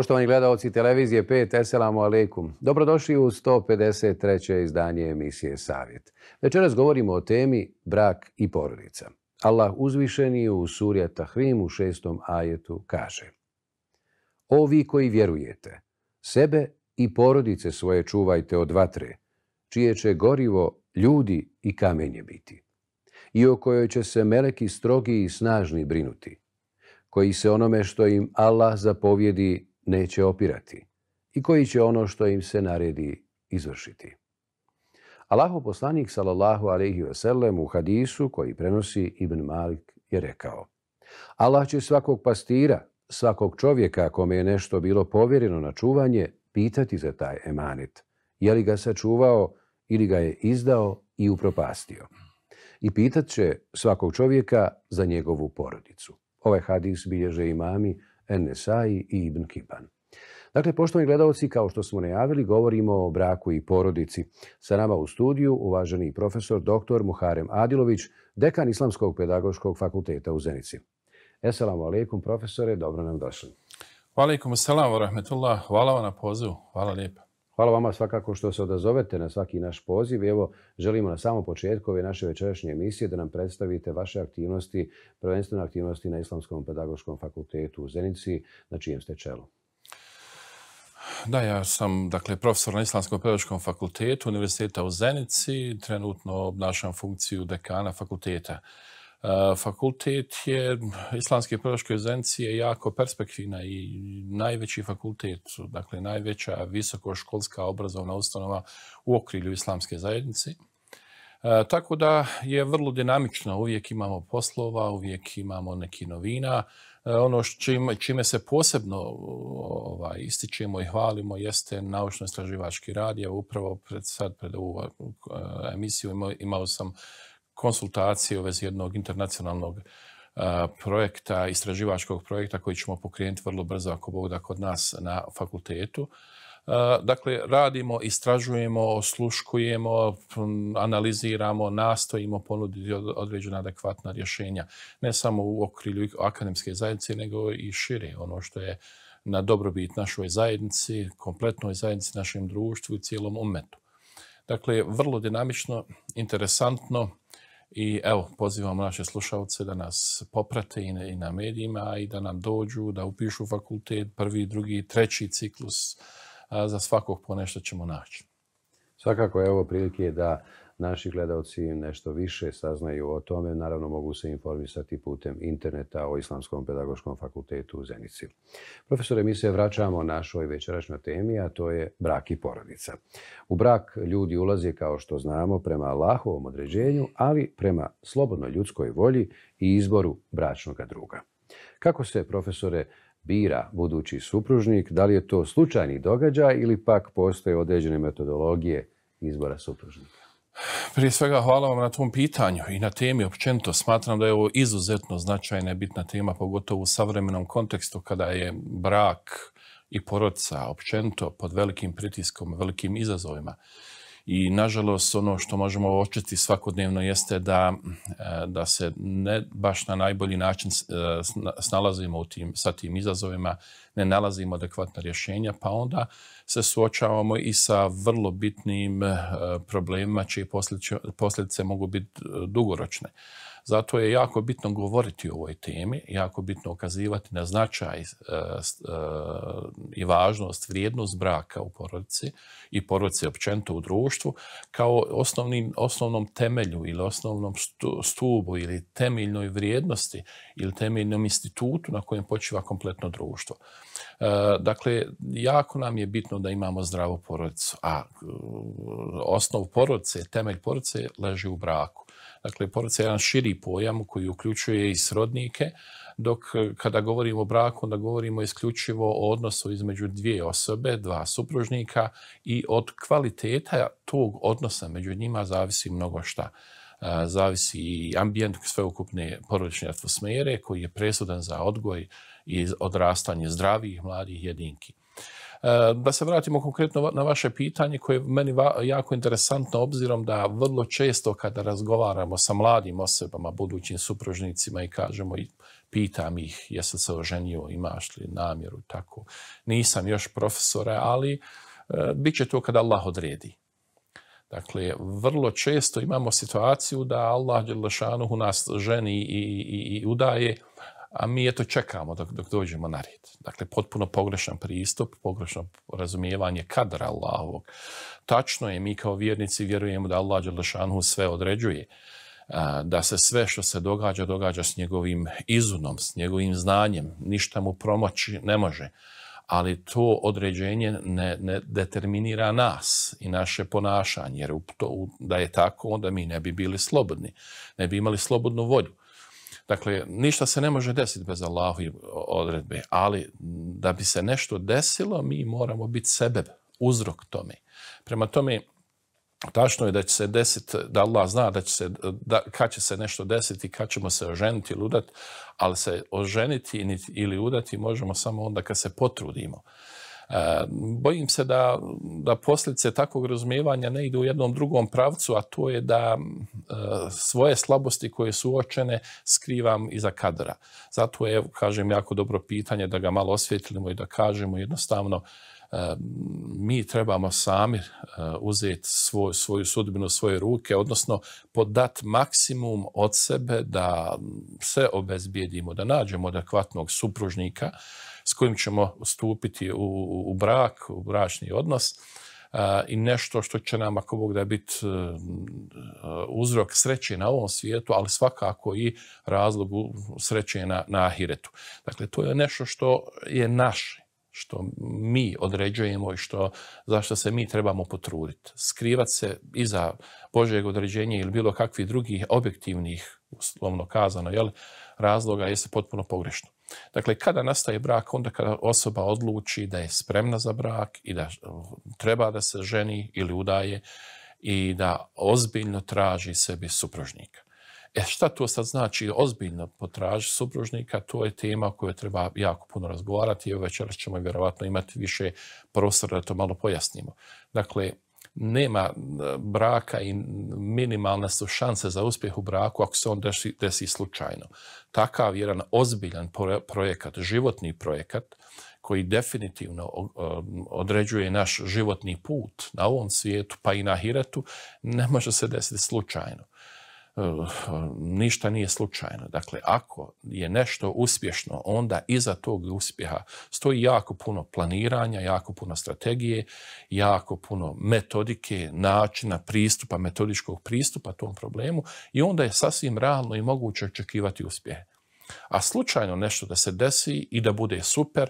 Poštovani gledalci televizije 5, eselamu alaikum. Dobrodošli u 153. izdanje emisije Savjet. Večeras govorimo o temi brak i porodica. Allah uzvišeni u surja Tahrim u šestom ajetu kaže Ovi koji vjerujete, sebe i porodice svoje čuvajte od vatre, čije će gorivo ljudi i kamenje biti, i o kojoj će se meleki strogi i snažni brinuti, koji se onome što im Allah zapovjedi neće opirati i koji će ono što im se naredi izvršiti. Allahu poslanik sallallahu alaihi u hadisu koji prenosi Ibn Malik je rekao Allah će svakog pastira, svakog čovjeka kome je nešto bilo povjereno na čuvanje, pitati za taj emanet. Je li ga sačuvao ili ga je izdao i upropastio? I pitat će svakog čovjeka za njegovu porodicu. Ovaj hadis bilježe imami Nesai i Ibn Kiban. Dakle, poštovani gledalci, kao što smo najavili, govorimo o braku i porodici. Sa nama u studiju uvaženi profesor dr. Muharem Adilović, dekan Islamskog pedagoškog fakulteta u Zenici. Esalamu alaikum, profesore, dobro nam došli. Hvala vam na pozivu. Hvala lijepa. Hvala vama svakako što se odazovete na svaki naš poziv. Evo, želimo na samom početku ove naše večerašnje emisije da nam predstavite vaše aktivnosti, prvenstvene aktivnosti na Islamskom pedagoškom fakultetu u Zenici, na čijem ste čelu. Da, ja sam dakle, profesor na Islamskom pedagoškom fakultetu Univerziteta u Zenici. Trenutno obnašam funkciju dekana fakulteta. E, fakultet je Islamske pedagoške zajednice jako perspektivna i najveći fakultet, dakle najveća visokoškolska obrazovna ustanova u okrilju Islamske zajednice. E, tako da je vrlo dinamično, uvijek imamo poslova, uvijek imamo neki novina. E, ono čime, se posebno ovaj, ističemo i hvalimo jeste naučno-istraživački rad. Ja upravo pred, sad pred ovu emisiju imao sam konsultacije u vezi jednog internacionalnog e, projekta, istraživačkog projekta koji ćemo pokrenuti vrlo brzo ako Bog da kod nas na fakultetu. E, dakle, radimo, istražujemo, osluškujemo, analiziramo, nastojimo ponuditi određena adekvatna rješenja. Ne samo u okrilju akademske zajednice, nego i šire. Ono što je na dobrobit našoj zajednici, kompletnoj zajednici, našem društvu i cijelom umetu. Dakle, vrlo dinamično, interesantno, i evo, pozivam naše slušalce da nas poprate i na, medijima i da nam dođu, da upišu fakultet, prvi, drugi, treći ciklus. za svakog ponešta ćemo naći. Svakako, evo prilike da naši gledalci nešto više saznaju o tome, naravno mogu se informisati putem interneta o Islamskom pedagoškom fakultetu u Zenici. Profesore, mi se vraćamo našoj večerašnjoj temi, a to je brak i porodica. U brak ljudi ulazi, kao što znamo, prema Allahovom određenju, ali prema slobodnoj ljudskoj volji i izboru bračnog druga. Kako se, profesore, bira budući supružnik, da li je to slučajni događaj ili pak postoje određene metodologije izbora supružnika? Prije svega hvala vam na tom pitanju i na temi općenito. Smatram da je ovo izuzetno značajna i bitna tema, pogotovo u savremenom kontekstu kada je brak i porodca općenito pod velikim pritiskom, velikim izazovima. I nažalost ono što možemo očiti svakodnevno jeste da, e, da se ne baš na najbolji način e, snalazimo u tim, sa tim izazovima, ne nalazimo adekvatna rješenja, pa onda se suočavamo i sa vrlo bitnim e, problemima čije posljedice mogu biti dugoročne. Zato je jako bitno govoriti o ovoj temi, jako bitno okazivati na značaj e, e, i važnost, vrijednost braka u porodici i porodice općenito u društvu kao osnovnom temelju ili osnovnom stubu ili temeljnoj vrijednosti ili temeljnom institutu na kojem počiva kompletno društvo. E, dakle, jako nam je bitno da imamo zdravu porodicu, a osnov porodice, temelj porodice leži u braku. Dakle, porodica je jedan širi pojam koji uključuje i srodnike, dok e, kada govorimo o braku, onda govorimo isključivo o odnosu između dvije osobe, dva supružnika i od kvaliteta tog odnosa među njima zavisi mnogo šta e, zavisi i ambijent sveukupne porodične atmosfere koji je presudan za odgoj i odrastanje zdravih mladih jedinki. Eh, da se vratimo konkretno na vaše pitanje koje je meni jako interesantno obzirom da vrlo često kada razgovaramo sa mladim osobama, budućim supružnicima i kažemo i pitam ih jesi se oženio, imaš li namjeru, tako. Nisam još profesore, ali eh, bit će to kada Allah odredi. Dakle, vrlo često imamo situaciju da Allah Đelešanuhu nas ženi i, i udaje a mi eto čekamo dok, dok dođemo na red. Dakle, potpuno pogrešan pristup, pogrešno razumijevanje kadra Allahovog. Tačno je, mi kao vjernici vjerujemo da Allah sve određuje, da se sve što se događa, događa s njegovim izunom, s njegovim znanjem, ništa mu promoći ne može. Ali to određenje ne, ne determinira nas i naše ponašanje, jer to, da je tako, onda mi ne bi bili slobodni, ne bi imali slobodnu volju Dakle, ništa se ne može desiti bez Allahove odredbe, ali da bi se nešto desilo, mi moramo biti sebe, uzrok tome. Prema tome, tačno je da će se desiti, da Allah zna da će se, da, kad će se nešto desiti, kad ćemo se oženiti ili udati, ali se oženiti ili udati možemo samo onda kad se potrudimo. Eh, bojim se da, da posljedice takvog razumijevanja ne idu u jednom drugom pravcu, a to je da eh, svoje slabosti koje su uočene skrivam iza kadra. Zato je, kažem, jako dobro pitanje da ga malo osvjetljimo i da kažemo jednostavno eh, mi trebamo sami uzeti svoju sudbinu svoje ruke, odnosno podat maksimum od sebe da se obezbijedimo, da nađemo adekvatnog supružnika, s kojim ćemo stupiti u, brak, u bračni odnos e, i nešto što će nam, ako Bog da biti e, uzrok sreće na ovom svijetu, ali svakako i razlogu sreće na, na ahiretu. Dakle, to je nešto što je naše što mi određujemo i što, zašto se mi trebamo potruditi. Skrivat se iza Božeg određenja ili bilo kakvih drugih objektivnih, uslovno kazano, jel, razloga je se potpuno pogrešno. Dakle, kada nastaje brak? Onda kada osoba odluči da je spremna za brak i da e, treba da se ženi ili udaje i da ozbiljno traži sebi supružnika. E šta to sad znači ozbiljno potraži supružnika, to je tema o kojoj treba jako puno razgovarati i večeras ćemo vjerojatno imati više prostora da to malo pojasnimo. Dakle, nema e, braka i minimalne su šanse za uspjeh u braku ako se on desi, slučajno. Takav jedan ozbiljan projekat, životni projekat, koji definitivno određuje naš životni put na ovom svijetu pa i na hiretu, ne može se desiti slučajno. E, ništa nije slučajno. Dakle, ako je nešto uspješno, onda iza tog uspjeha stoji jako puno planiranja, jako puno strategije, jako puno metodike, načina, pristupa, metodičkog pristupa tom problemu i onda je sasvim realno i moguće očekivati uspjehe. A slučajno nešto da se desi i da bude super,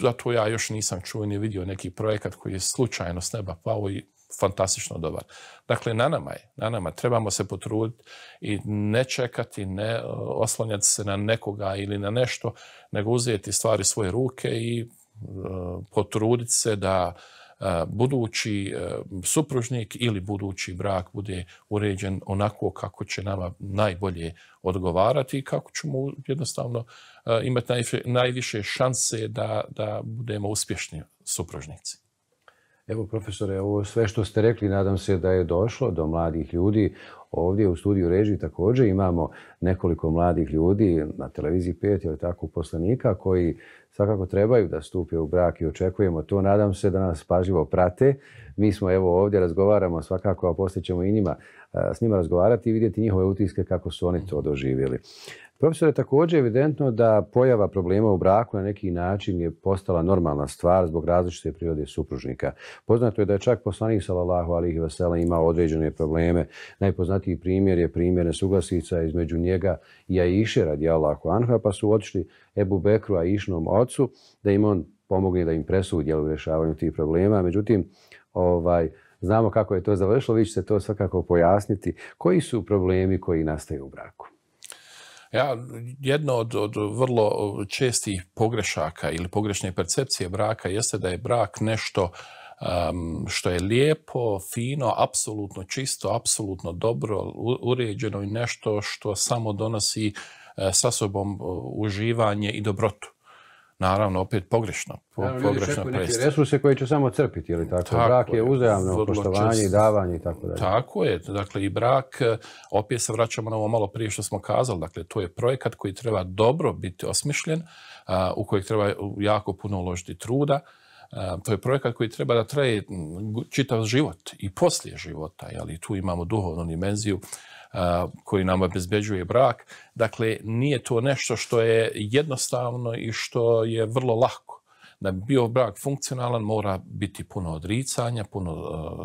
zato ja još nisam čuo ni vidio neki projekat koji je slučajno s neba pao i fantastično dobar. Dakle, na nama je, na nama. Trebamo se potruditi i ne čekati, ne e, oslanjati se na nekoga ili na nešto, nego uzeti stvari svoje ruke i e, potruditi se da e, budući supružnik ili budući brak bude uređen onako kako će nama najbolje odgovarati i kako ćemo jednostavno imati najviše, šanse da budemo uspješni supružnici. Evo, profesore, ovo sve što ste rekli, nadam se da je došlo do mladih ljudi. Ovdje u studiju režiji također imamo nekoliko mladih ljudi na televiziji 5 ili tako poslanika koji svakako trebaju da stupe u brak i očekujemo to. Nadam se da nas pažljivo prate. Mi smo evo ovdje, razgovaramo svakako, a poslije ćemo i njima, s njima razgovarati i vidjeti njihove utiske kako su oni to doživjeli. Profesor je također evidentno da pojava problema u braku na neki način je postala normalna stvar zbog različite prirode supružnika. Poznato je da je čak poslanik sallallahu alihi vesela imao određene probleme. Najpoznatiji primjer je primjer nesuglasica između njega i Aiše radi Allahu Anha, pa su otišli Ebu Bekru Aišnom ocu da im on pomogne da im presudje u rješavanju tih problema. Međutim, ovaj, znamo kako je to završilo, vi ćete to svakako pojasniti. Koji su problemi koji nastaju u braku? Ja, jedno od, od vrlo čestih pogrešaka ili pogrešne percepcije braka jeste da je brak nešto što je lijepo, fino, apsolutno čisto, apsolutno dobro uređeno i nešto što samo donosi e, sa sobom uživanje i dobrotu naravno opet pogrešno. Po, pogrešno resurse koje će samo crpiti, ili tako? brak je, uzajamno poštovanje i davanje i tako dalje. Tako je, dakle i brak, e, opet se vraćamo na ovo malo prije što smo kazali, dakle to je projekat koji treba dobro biti osmišljen, u kojeg treba jako puno uložiti truda, to je projekat koji treba da traje čitav život i poslije života, i tu imamo duhovnu dimenziju koji nam obezbeđuje brak. Dakle, nije to nešto što je jednostavno i što je vrlo lako. Da bi bio brak funkcionalan mora biti puno odricanja, puno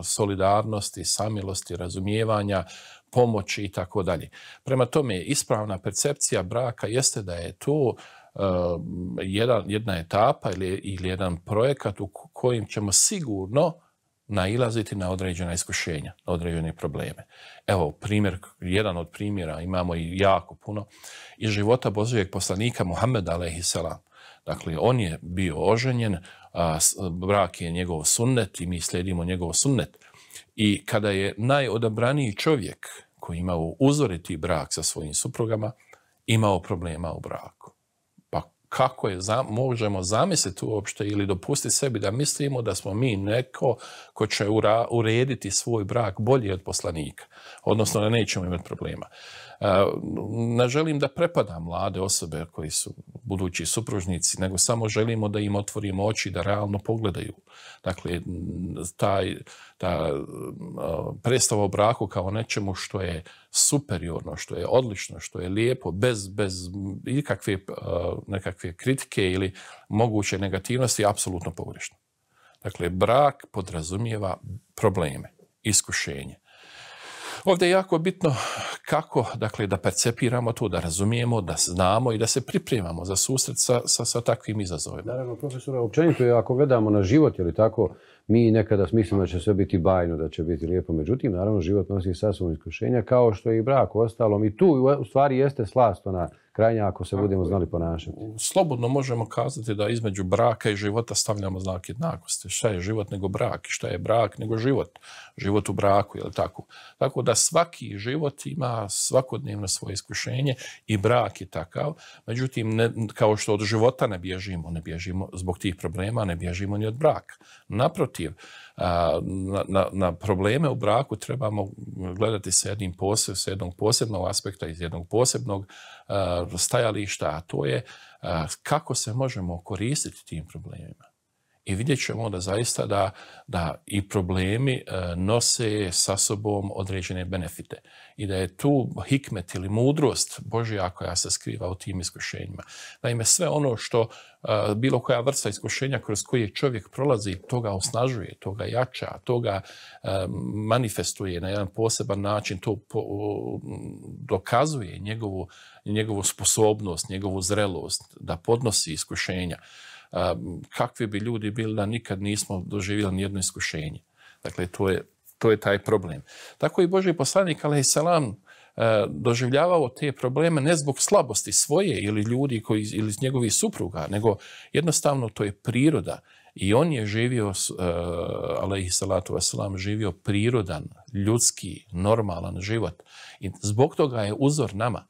solidarnosti, samilosti, razumijevanja, pomoći i tako dalje. Prema tome, ispravna percepcija braka jeste da je to jedna etapa ili, jedan projekat u kojim ćemo sigurno nailaziti na određena iskušenja, na određene probleme. Evo, primjer, jedan od primjera, imamo i jako puno, iz života Božijeg poslanika Muhammeda a.s. Dakle, on je bio oženjen, a, brak je njegov sunnet i mi slijedimo njegov sunnet. I kada je najodabraniji čovjek koji imao uzoriti brak sa svojim suprugama, imao problema u braku kako je za, možemo zamisliti uopšte ili dopustiti sebi da mislimo da smo mi neko ko će urediti svoj brak bolje od poslanika. Odnosno da nećemo imati problema. E, ne želim da prepada mlade osobe koji su budući supružnici, nego samo želimo da im otvorimo oči, da realno pogledaju. Dakle, taj da e, predstava o braku kao nečemu što je superiorno, što je odlično, što je lijepo, bez, ikakve e, nekakve kritike ili moguće negativnosti, je apsolutno pogrešno. Dakle, brak podrazumijeva probleme, iskušenje. Ovdje je jako bitno kako dakle, da percepiramo to, da razumijemo, da znamo i da se pripremamo za susret sa, takvim izazovima. Naravno, profesora, općenito, ako gledamo na život, ili tako, mi nekada smislimo da će sve biti bajno, da će biti lijepo. Međutim, naravno, život nosi sasvom iskušenja, kao što je i brak ostalom. I tu u stvari jeste slast ona krajnja ako se budemo znali ponašati. Slobodno možemo kazati da između braka i života stavljamo znak jednakosti. Šta je život nego brak šta je brak nego život. Život u braku, jel tako? Tako da svaki život ima svakodnevno svoje iskušenje i brak je takav. Međutim, kao što od života ne bježimo, ne bježimo zbog tih problema, ne bježimo ni od braka. Naprotiv, na, na, probleme u braku trebamo gledati s, jednim s jednog posebnog aspekta, iz jednog posebnog stajališta, a to je kako se možemo koristiti tim problemima. I vidjet ćemo da zaista da, da i problemi e, nose sa sobom određene benefite. I da je tu hikmet ili mudrost Božja koja se skriva u tim iskušenjima. Naime, sve ono što bilo koja vrsta iskušenja kroz koje čovjek prolazi, to ga osnažuje, to ga jača, to ga manifestuje na jedan poseban način, to dokazuje njegovu, njegovu sposobnost, njegovu zrelost da podnosi iskušenja. Kakvi bi ljudi bili da nikad nismo doživjeli nijedno iskušenje. Dakle, to je, to je taj problem. Tako i Boži poslanik, ali i Salam. E, doživljavao te probleme ne zbog slabosti svoje ili ljudi koji, ili njegovih supruga, nego jednostavno to je priroda. I on je živio, e, alaihi salatu wasalam, živio prirodan, ljudski, normalan život. I zbog toga je uzor nama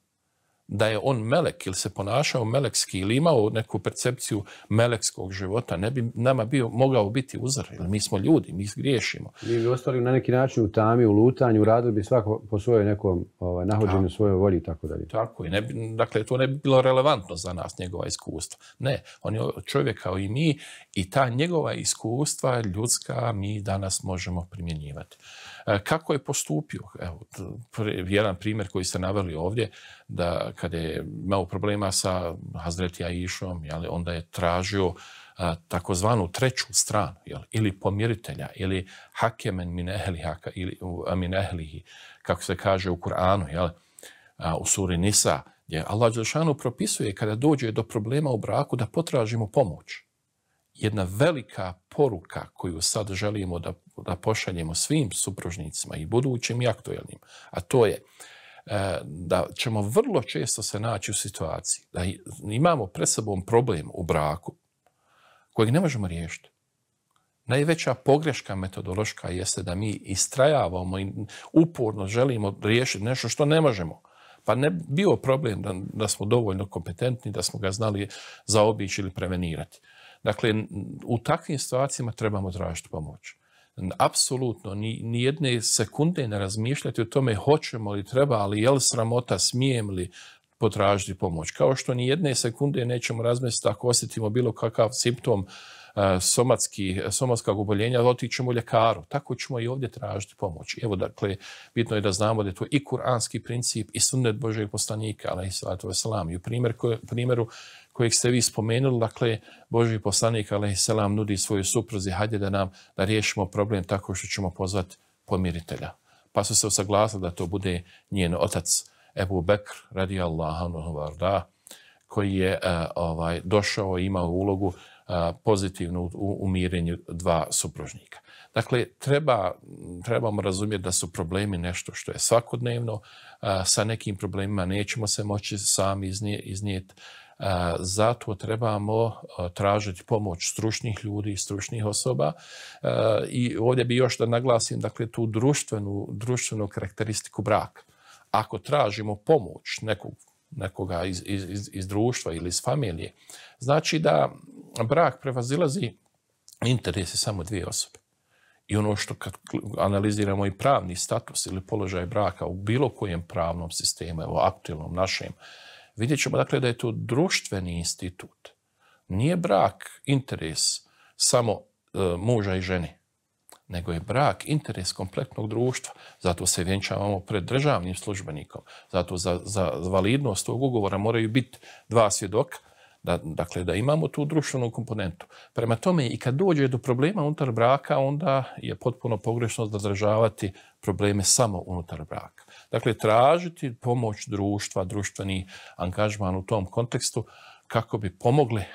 da je on melek ili se ponašao melekski ili imao neku percepciju melekskog života, ne bi nama bio, mogao biti uzor, jer mi smo ljudi, mi griješimo. Mi bi ostali na neki način u tami, u lutanju, radili bi svako po svojoj nekom ovaj, nahođenju svojoj volji i tako dalje. Tako, i ne bi, dakle, to ne bi bilo relevantno za nas, njegova iskustva. Ne, on je čovjek kao i mi i ta njegova iskustva ljudska mi danas možemo primjenjivati. E, kako je postupio? Evo, jedan primjer koji ste naveli ovdje, da kada je imao problema sa Hazreti Išom, ali onda je tražio takozvanu treću stranu, ili pomiritelja, ili hakemen min ili kako se kaže u Kur'anu, u suri Nisa, gdje Allah Đelšanu propisuje kada dođe do problema u braku da potražimo pomoć. Jedna velika poruka koju sad želimo da, da pošaljemo svim supružnicima i budućim i aktualnim. a to je E, da ćemo vrlo često se naći u situaciji da imamo pred sobom problem u braku kojeg ne možemo riješiti. Najveća pogreška metodološka jeste da mi istrajavamo i uporno želimo riješiti nešto što ne možemo. Pa ne bio problem da, smo dovoljno kompetentni, da smo ga znali zaobići ili prevenirati. Dakle, u takvim situacijama trebamo tražiti pomoć apsolutno ni, ni jedne sekunde ne razmišljati o tome hoćemo li, treba li, sramota, smijem li potražiti pomoć. Kao što ni jedne sekunde nećemo razmisliti ako osjetimo bilo kakav simptom e, somatski, somatskog oboljenja, otićemo ljekaru. Tako ćemo i ovdje tražiti pomoć. Evo, dakle, bitno je da znamo da je to i kuranski princip i sunnet Božeg poslanika, ali i salatu veselam. I u primjeru kojeg ste vi spomenuli, dakle, Boži poslanik, selam nudi svoju supruzi, hajde da nam da riješimo problem tako što ćemo pozvati pomiritelja. Pa su se usaglasili da to bude njen otac, Ebu Bekr, radi Allah, koji je e, ovaj, došao i imao ulogu e, pozitivnu u umirenju dva supružnika. Dakle, trebamo razumjeti da su problemi nešto što je svakodnevno, e, sa nekim problemima nećemo se moći sami iznijeti, E, Zato trebamo e, tražiti pomoć stručnih ljudi, i stručnih osoba e, i ovdje bi još da naglasim dakle, tu društvenu, društvenu karakteristiku braka. Ako tražimo pomoć nekog nekoga iz, iz, iz društva ili iz familije, znači da brak prevazilazi interese samo dvije osobe. I ono što kad analiziramo i pravni status ili položaj braka u bilo kojem pravnom sistemu, evo aktualnom našem, Vidjet ćemo dakle da je to društveni institut. Nije brak interes samo e, muža i žene, nego je brak interes kompletnog društva. Zato se vjenčavamo pred državnim službenikom. Zato za, za validnost tog ugovora moraju biti dva svjedoka. dakle, da imamo tu društvenu komponentu. Prema tome, i kad dođe do problema unutar braka, onda je potpuno pogrešno zadržavati probleme samo unutar braka. Dakle, tražiti pomoć društva, društveni angažman u tom kontekstu kako bi pomogli e,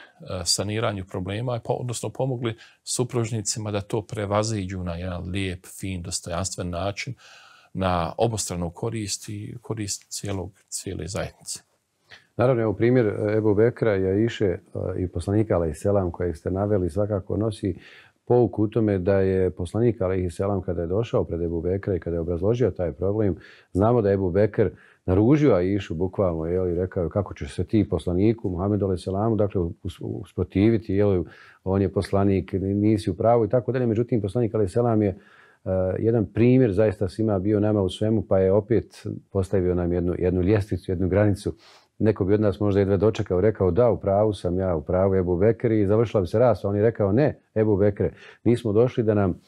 saniranju problema, odnosno pomogli supružnicima da to prevaziđu na jedan lijep, fin, dostojanstven način na obostranu korist i korist cijelog, cijele zajednice. Naravno, evo primjer Ebu Bekra, Jaiše e, i poslanika selam kojeg ste naveli svakako nosi pouku u tome da je poslanik Alihi Selam kada je došao pred Ebu Bekra i kada je obrazložio taj problem, znamo da je Ebu Bekr naružio išu bukvalno jel, i rekao kako ćeš se ti poslaniku Muhammedu alaih selamu dakle, usprotiviti, jel, on je poslanik, nisi u pravu i tako dalje. Međutim, poslanik alaih selam je e, jedan primjer zaista svima bio nama u svemu, pa je opet postavio nam jednu, jednu ljestvicu, jednu granicu Neko bi od nas možda jedve dočekao, rekao da, u pravu sam ja, u pravu Ebu Bekri i završila bi se rasa. On je rekao ne, Ebu Bekre, nismo došli da nam,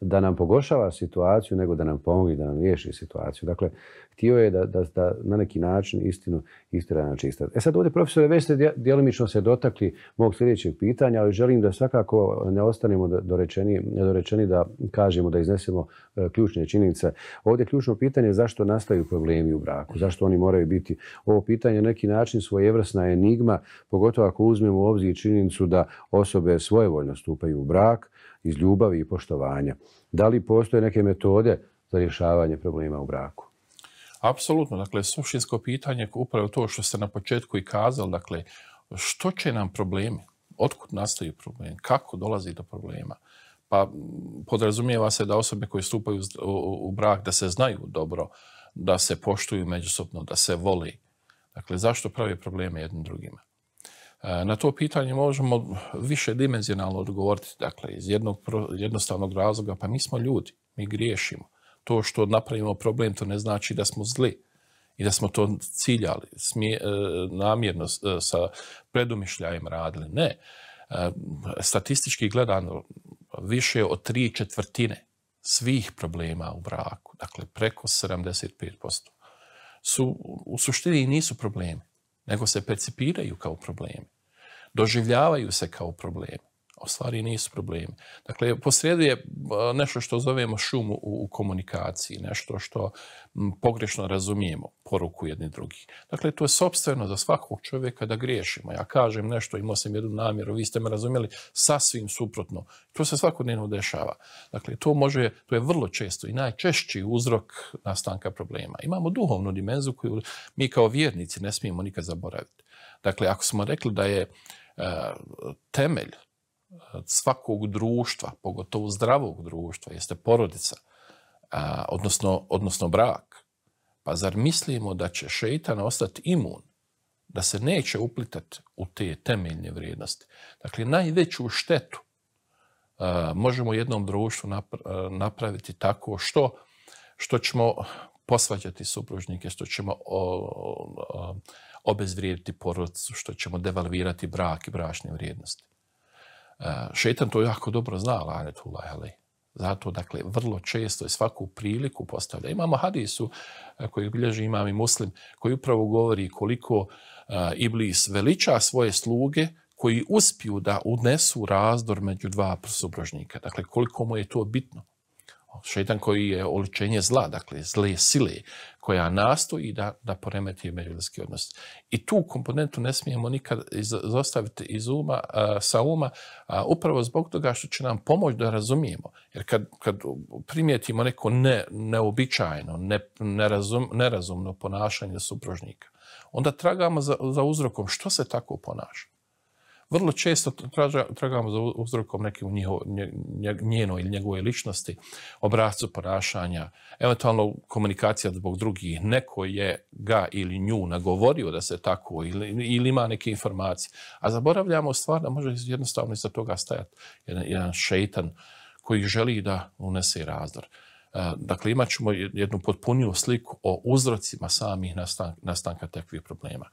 da nam pogošava situaciju, nego da nam pomogne, da nam riješi situaciju. Dakle, htio je da, da, da na neki način istinu istira na znači čistac E sad ovdje, profesore, već ste djelomično se dotakli mog sljedećeg pitanja, ali želim da svakako ne ostanemo dorečeni, da kažemo, da iznesemo e, ključne činjenice. Ovdje ključno pitanje zašto nastaju problemi u braku, zašto oni moraju biti. Ovo pitanje na neki način svojevrsna enigma, pogotovo ako uzmemo u obzir činjenicu da osobe svojevoljno stupaju u brak iz ljubavi i poštovanja. Da li postoje neke metode za rješavanje problema u braku? Apsolutno, dakle, suštinsko pitanje upravo to što ste na početku i kazali, dakle, što će nam problemi? Otkud nastaju problemi? Kako dolazi do problema? Pa podrazumijeva se da osobe koje stupaju u, brak, da se znaju dobro, da se poštuju međusobno, da se voli. Dakle, zašto prave probleme jednim drugima? E, na to pitanje možemo više dimenzionalno odgovoriti. Dakle, iz jednog, jednostavnog razloga, pa mi smo ljudi, mi griješimo to što napravimo problem, to ne znači da smo zli i da smo to ciljali, e, namjerno e, sa predumišljajem radili. Ne, e, statistički gledano više od tri četvrtine svih problema u braku, dakle preko 75%, su u suštini nisu problemi, nego se percipiraju kao problemi, doživljavaju se kao problemi stvari nisu problemi. Dakle, posrijedi je nešto što zovemo šumu u komunikaciji, nešto što pogrešno razumijemo poruku jedni drugih. Dakle, to je sobstveno za svakog čovjeka da griješimo. Ja kažem nešto, imao sam jednu namjeru, vi ste me razumjeli sasvim suprotno. To se svakodnevno dešava. Dakle, to može, to je vrlo često i najčešći uzrok nastanka problema. Imamo duhovnu dimenziju koju mi kao vjernici ne smijemo nikad zaboraviti. Dakle, ako smo rekli da je e, temelj svakog društva, pogotovo zdravog društva, jeste porodica, odnosno, odnosno brak. Pa zar mislimo da će šeitan ostati imun, da se neće uplitati u te temeljne vrijednosti? Dakle, najveću štetu možemo jednom društvu napraviti tako što, što ćemo posvađati supružnike, što ćemo obezvrijediti porodicu, što ćemo devalvirati brak i bračne vrijednosti. E, šetan to jako dobro zna, lanetullah, ali zato, dakle, vrlo često i svaku priliku postavlja. Imamo hadisu e, koji bilježi imam i muslim, koji upravo govori koliko e, Iblis veliča svoje sluge koji uspiju da unesu razdor među dva subrožnika. Dakle, koliko mu je to bitno šetan koji je oličenje zla, dakle zle sile koja nastoji da, da poremeti međuljudski odnos. I tu komponentu ne smijemo nikad izostaviti iz uma, sa uma, a, upravo zbog toga što će nam pomoći da razumijemo. Jer kad, kad primijetimo neko ne, neobičajno, nerazum, nerazumno ponašanje supružnika, onda tragamo za, za uzrokom što se tako ponaša vrlo često tragamo za uzrokom nekim njenoj ili njegovoj ličnosti, obrazcu ponašanja, eventualno komunikacija zbog drugih, neko je ga ili nju nagovorio da se tako ili, ima neke informacije, a zaboravljamo stvar da može jednostavno iza toga stajati jedan, jedan šeitan koji želi da unese razdor. E, dakle, imat ćemo jednu potpuniju sliku o uzrocima samih nastanka takvih problema.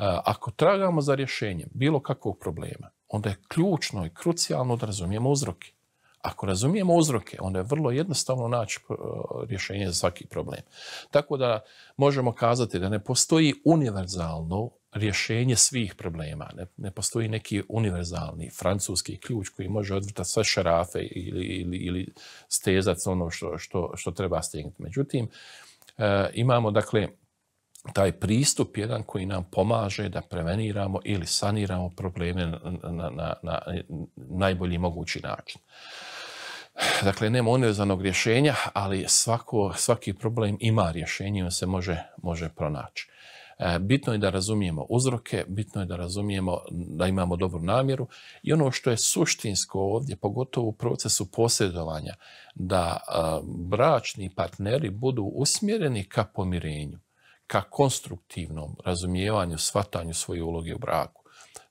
E, ako tragamo za rješenjem bilo kakvog problema, onda je ključno i krucijalno da razumijemo uzroke. Ako razumijemo uzroke, onda je vrlo jednostavno naći e, rješenje za svaki problem. Tako da možemo kazati da ne postoji univerzalno rješenje svih problema. Ne, postoji neki univerzalni francuski ključ koji može odvrtati sve šarafe ili, ili, ono što, treba stegnuti. Međutim, e, imamo dakle taj pristup jedan koji nam pomaže da preveniramo ili saniramo probleme na, na, na, na najbolji mogući način. Dakle, nema univerzalnog rješenja, ali svako, svaki problem ima rješenje i on se može, može pronaći. E, bitno je da razumijemo uzroke, bitno je da razumijemo da imamo dobru namjeru i ono što je suštinsko ovdje, pogotovo u procesu posjedovanja, da e, bračni partneri budu usmjereni ka pomirenju ka konstruktivnom razumijevanju, shvatanju svoje uloge u braku.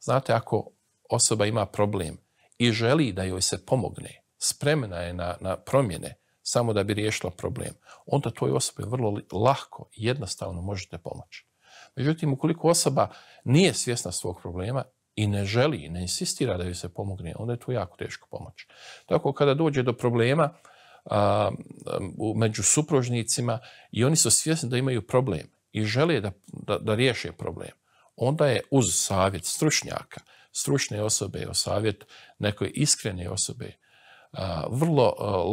Znate, ako osoba ima problem i želi da joj se pomogne, spremna je na, na promjene, samo da bi riješila problem, onda toj osobi vrlo lahko i jednostavno možete pomoći. Međutim, ukoliko osoba nije svjesna svog problema i ne želi, ne insistira da joj se pomogne, onda je to jako teško pomoći. Tako kada dođe do problema a, među supružnicima i oni su svjesni da imaju problem i žele da, da, da riješe problem, onda je uz savjet stručnjaka, stručne osobe, savjet neke iskrene osobe, vrlo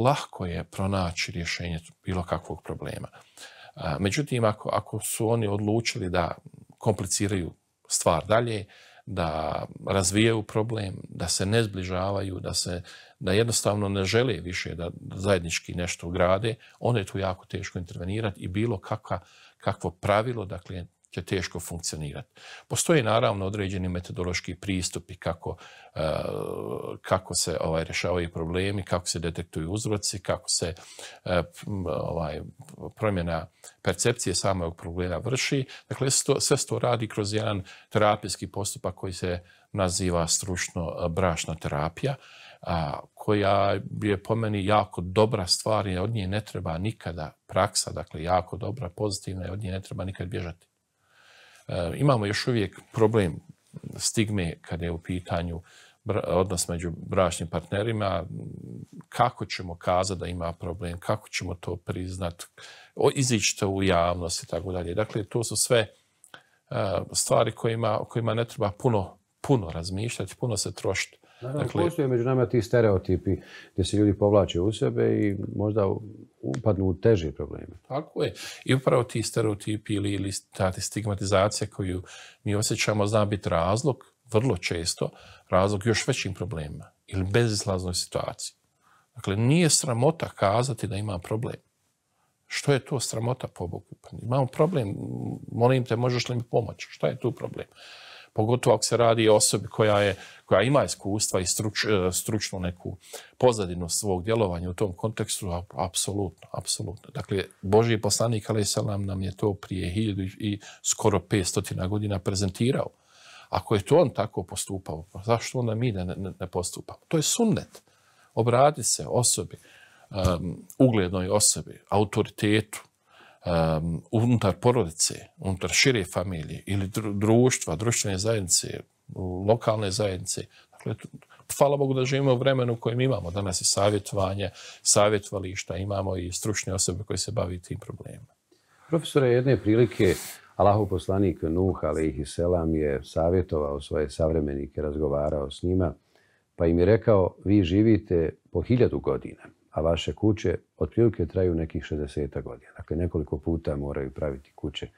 lahko je pronaći rješenje bilo kakvog problema. Međutim, ako, ako su oni odlučili da kompliciraju stvar dalje, da razvijaju problem, da se ne zbližavaju, da, se, da jednostavno ne žele više da zajednički nešto grade, onda je tu jako teško intervenirati i bilo kakva kakvo pravilo, dakle, će teško funkcionirati. Postoje naravno određeni metodološki pristupi kako, e, kako se ovaj, rješavaju problemi, kako se detektuju uzroci, kako se e, ovaj, promjena percepcije samog problema vrši. Dakle, sto, sve to radi kroz jedan terapijski postupak koji se naziva stručno brašna terapija. A koja je po meni jako dobra stvar i od nje ne treba nikada praksa, dakle jako dobra, pozitivna i od nje ne treba nikad bježati. E, imamo još uvijek problem stigme kad je u pitanju odnos među bračnim partnerima, kako ćemo kazati da ima problem, kako ćemo to priznat, izići to u javnost i tako dalje. Dakle, to su sve e, stvari kojima, o kojima ne treba puno, puno razmišljati, puno se trošiti. Naravno, dakle, postoje među nama ti stereotipi gdje se ljudi povlače u sebe i možda upadnu u teže probleme. Tako je. I upravo ti stereotipi ili, ili ta stigmatizacija koju mi osjećamo zna biti razlog, vrlo često, razlog još većim problemima ili bezizlaznoj situaciji. Dakle, nije sramota kazati da ima problem. Što je to sramota Bogu? Pa Imamo problem, molim te, možeš li mi pomoći? Šta je tu problem? pogotovo ako se radi o osobi koja, je, koja ima iskustva i struč, e, stručnu neku pozadinu svog djelovanja u tom kontekstu, apsolutno, apsolutno. Dakle, Boži poslanik, ali nam je to prije hiljadu i skoro 500 godina prezentirao. Ako je to on tako postupao, pa zašto onda mi ne, ne, postupamo? To je sunnet. Obrati se osobi, uglednoj osobi, autoritetu, um, unutar porodice, unutar šire familije ili društva, društvene zajednice, lokalne zajednice. Dakle, hvala Bogu da živimo u vremenu u kojem imamo danas i savjetovanje, savjetovališta, imamo i stručne osobe koje se bavi tim problemima. Profesore, jedne prilike Allahu poslanik Nuh i selam je savjetovao svoje savremenike, razgovarao s njima, pa im je rekao vi živite po hiljadu godina a vaše kuće otprilike traju nekih 60 godina. Dakle, nekoliko puta moraju praviti kuće.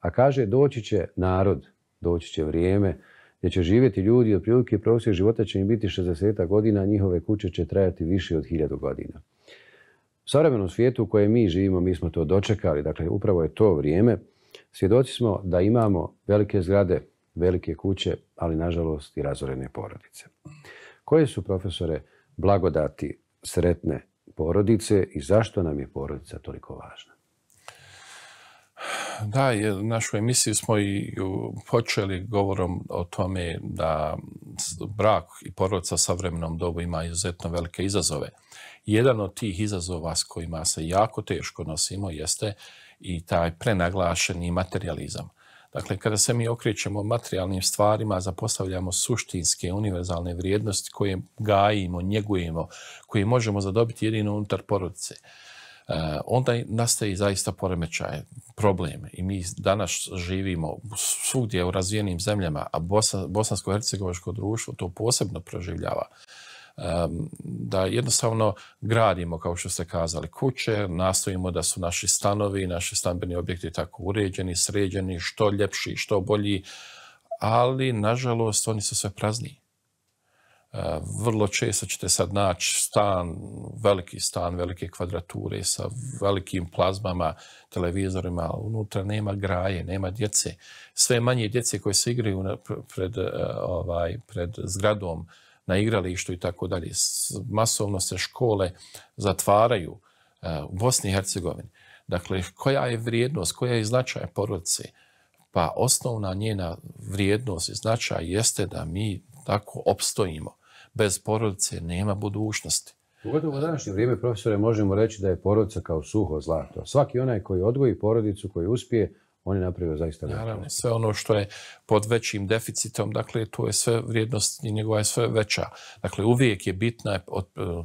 A kaže, doći će narod, doći će vrijeme, gdje će živjeti ljudi, otprilike prosjek života će im biti 60 godina, a njihove kuće će trajati više od 1000 godina. U savremenom svijetu u kojem mi živimo, mi smo to dočekali, dakle, upravo je to vrijeme. Svjedoci smo da imamo velike zgrade, velike kuće, ali nažalost i razorene porodice. Koje su, profesore, blagodati sretne porodice i zašto nam je porodica toliko važna? Da, u našu emisiju smo i počeli govorom o tome da brak i porodica sa vremenom dobu ima izuzetno velike izazove. Jedan od tih izazova s kojima se jako teško nosimo jeste i taj prenaglašeni materializam. Dakle, kada se mi okrećemo materijalnim stvarima, zapostavljamo suštinske, univerzalne vrijednosti koje gajimo, njegujemo, koje možemo zadobiti jedino unutar porodice. E, onda nastaje zaista poremećaj, problem. I mi danas živimo svugdje u razvijenim zemljama, a bosansko-hercegovačko društvo to posebno proživljava da jednostavno gradimo, kao što ste kazali, kuće, nastojimo da su naši stanovi, naši stambeni objekti tako uređeni, sređeni, što ljepši, što bolji, ali nažalost oni su sve prazniji. Vrlo često ćete sad naći stan, veliki stan, velike kvadrature sa velikim plazmama, televizorima, unutra nema graje, nema djece. Sve manje djece koje se igraju pred, e, ovaj, pred zgradom, na igralištu i tako dalje. Masovno se škole zatvaraju eh, u Bosni i Hercegovini. Dakle, koja je vrijednost, koja je značaj porodice? Pa osnovna njena vrijednost i značaj jeste da mi tako opstojimo. Bez porodice nema budućnosti. Pogotovo u današnje vrijeme, profesore, možemo reći da je porodica kao suho zlato. Svaki onaj koji odgoji porodicu, koji uspije, on je napravio zaista Naravno, sve ono što je pod većim deficitom, dakle, to je sve vrijednost i njegova je sve veća. Dakle, uvijek je bitna e,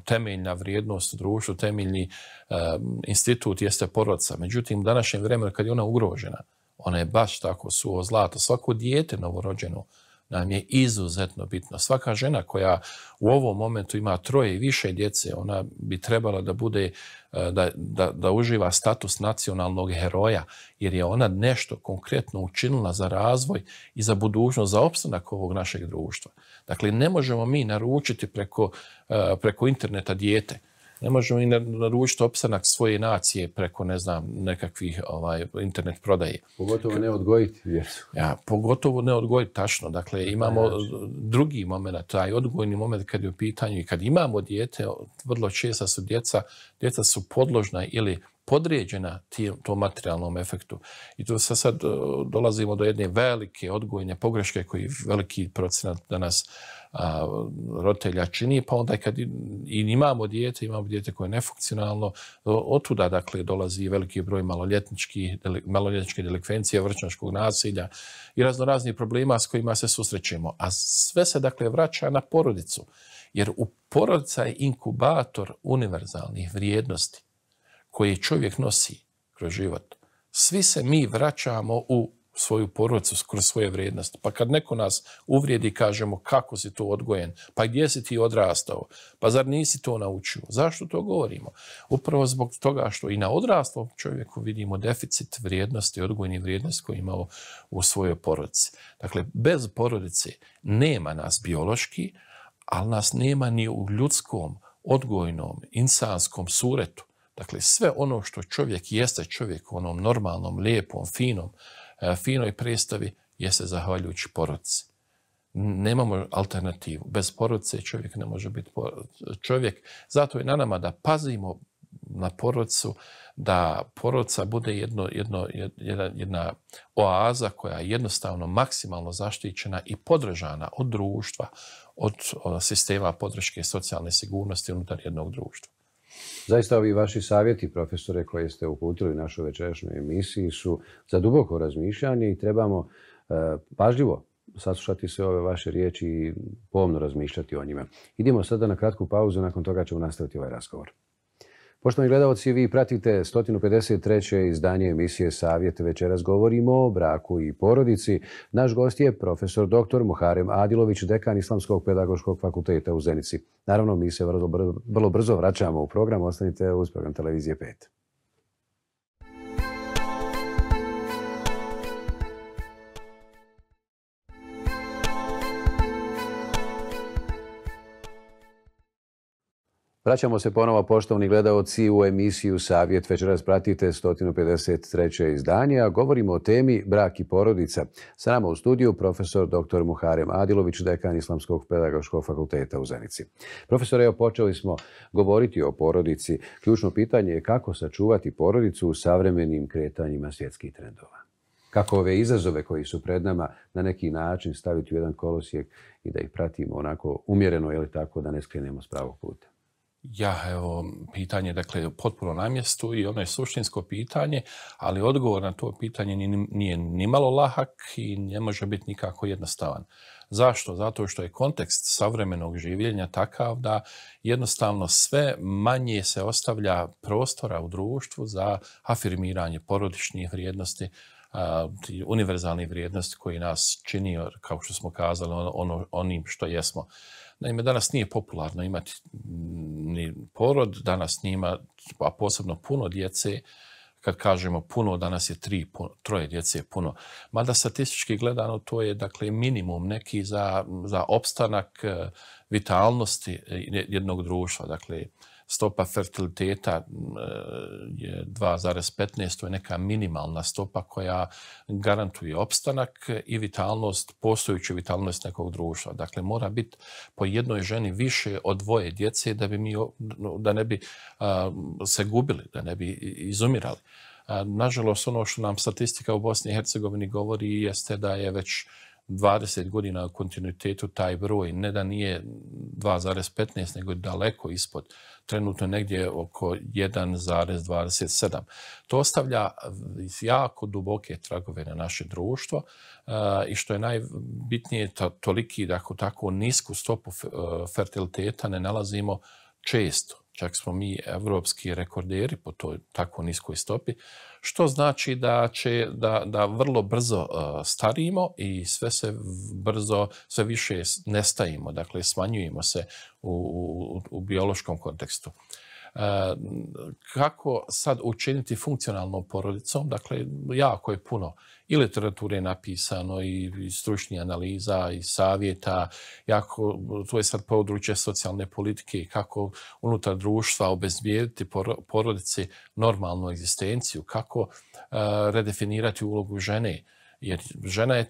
temeljna vrijednost u društvu, temeljni e, institut jeste porodca. Međutim, u današnjem kad je ona ugrožena, ona je baš tako suho zlato. Svako dijete novorođeno nam je izuzetno bitno. Svaka žena koja u ovom momentu ima troje i više djece, ona bi trebala da bude, e, da, da, da uživa status nacionalnog heroja, jer je ona nešto konkretno učinila za razvoj i za budućnost, za opstanak ovog našeg društva. Dakle, ne možemo mi naručiti preko, e, preko interneta dijete ne možemo i naručiti opstanak svoje nacije preko, ne znam, nekakvih ovaj, internet prodaje. Pogotovo ne odgojiti djecu. Ja, pogotovo ne odgojiti, tačno. Dakle, imamo znači. eh, drugi moment, taj odgojni moment kad je u pitanju i kad imamo dijete, vrlo česa su djeca, djeca su podložna ili podređena tom materijalnom efektu. I tu sad eh, dolazimo do jedne velike odgojne pogreške koji veliki procenat danas a, roditelja čini, pa onda kad i, imamo dijete, imamo dijete koje je nefunkcionalno, otuda dakle dolazi veliki broj maloljetničkih, maloljetničke delikvencije, nasilja i razno raznih problema s kojima se susrećemo. A sve se dakle vraća na porodicu, jer u porodica je inkubator univerzalnih vrijednosti koje čovjek nosi kroz život. Svi se mi vraćamo u svoju porodicu kroz svoje vrijednosti. Pa kad neko nas uvrijedi kažemo kako si to odgojen, pa gdje si ti odrastao, pa zar nisi to naučio? Zašto to govorimo? Upravo zbog toga što i na odraslom čovjeku vidimo deficit vrijednosti, odgojnih vrijednosti koje imao u svojoj porodici. Dakle, bez porodice nema nas biološki, ali nas nema ni u ljudskom, odgojnom, insanskom suretu. Dakle, sve ono što čovjek jeste čovjek u onom normalnom, lijepom, finom, E, finoj je se zahvaljujući porodci. Nemamo alternativu. Bez porodice čovjek ne može biti čovjek. Zato je na nama da pazimo na porodcu, da porodca bude jedna, oaza koja je jednostavno maksimalno zaštićena i podržana od društva, od, od sistema podrške socijalne sigurnosti unutar jednog društva. Zaista ovi vaši savjeti, profesore, koje ste uputili u našoj večerašnjoj emisiji su za duboko razmišljanje i trebamo e, pažljivo saslušati sve ove vaše riječi i pomno razmišljati o njima. Idemo sada na kratku pauzu, nakon toga ćemo nastaviti ovaj razgovor. Poštovani gledalci, vi pratite 153. izdanje emisije Savjet. Večeras govorimo o braku i porodici. Naš gost je profesor dr. Muharem Adilović, dekan Islamskog pedagoškog fakulteta u Zenici. Naravno, mi se vrlo, vrlo brzo vraćamo u program. Ostanite uz program Televizije 5. Vraćamo se ponovo poštovni gledaoci u emisiju Savjet. Večeras pratite 153. izdanje, a govorimo o temi brak i porodica. Sa nama u studiju profesor dr. Muharem Adilović, dekan Islamskog pedagoškog fakulteta u Zenici. Profesor, evo počeli smo govoriti o porodici. Ključno pitanje je kako sačuvati porodicu u savremenim kretanjima svjetskih trendova. Kako ove izazove koji su pred nama na neki način staviti u jedan kolosijek i da ih pratimo onako umjereno, je tako, da ne skrenemo s pravog puta. Ja, evo, pitanje, dakle, potpuno na mjestu i ono je suštinsko pitanje, ali odgovor na to pitanje nije ni malo lahak i ne može biti nikako jednostavan. Zašto? Zato što je kontekst savremenog življenja takav da jednostavno sve manje se ostavlja prostora u društvu za afirmiranje porodičnih vrijednosti, univerzalnih vrijednosti koji nas čini, kao što smo kazali, ono, ono, onim što jesmo. Naime, danas nije popularno imati ni porod, danas nima, a posebno puno djece, kad kažemo puno, danas je tri, troje djece puno. Mada statistički gledano to je dakle minimum neki za, za opstanak eh, vitalnosti eh, jednog društva. Dakle, stopa fertiliteta e, je 2,15, to je neka minimalna stopa koja garantuje opstanak i vitalnost, postojuću vitalnost nekog društva. Dakle, mora biti po jednoj ženi više od dvoje djece da, bi mi, da ne bi se gubili, da ne bi izumirali. Nažalost, ono što nam statistika u Bosni i Hercegovini govori jeste da je već 20 godina u kontinuitetu taj broj ne da nije 2,15 nego je daleko ispod trenutno negdje oko 1,27. To ostavlja jako duboke tragove na naše društvo eh, i što je najbitnije toliki da ako tako nisku stopu eh, fertiliteta ne nalazimo često. Čak smo mi evropski rekorderi po toj tako niskoj stopi što znači da, će, da, da vrlo brzo e, starimo i sve se brzo, sve više nestajimo, dakle smanjujemo se u, u, u biološkom kontekstu. E, kako sad učiniti funkcionalnom porodicom? Dakle, jako je puno i literature napisano i, stručnih analiza i savjeta. Jako, to je sad područje socijalne politike i kako unutar društva obezbijediti porodici normalnu egzistenciju, kako e, redefinirati ulogu žene. Jer žena je